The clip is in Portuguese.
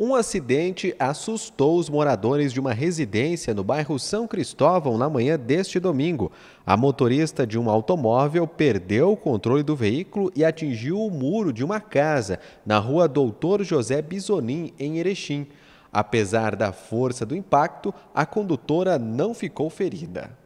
Um acidente assustou os moradores de uma residência no bairro São Cristóvão na manhã deste domingo. A motorista de um automóvel perdeu o controle do veículo e atingiu o muro de uma casa na rua Doutor José Bisonim, em Erechim. Apesar da força do impacto, a condutora não ficou ferida.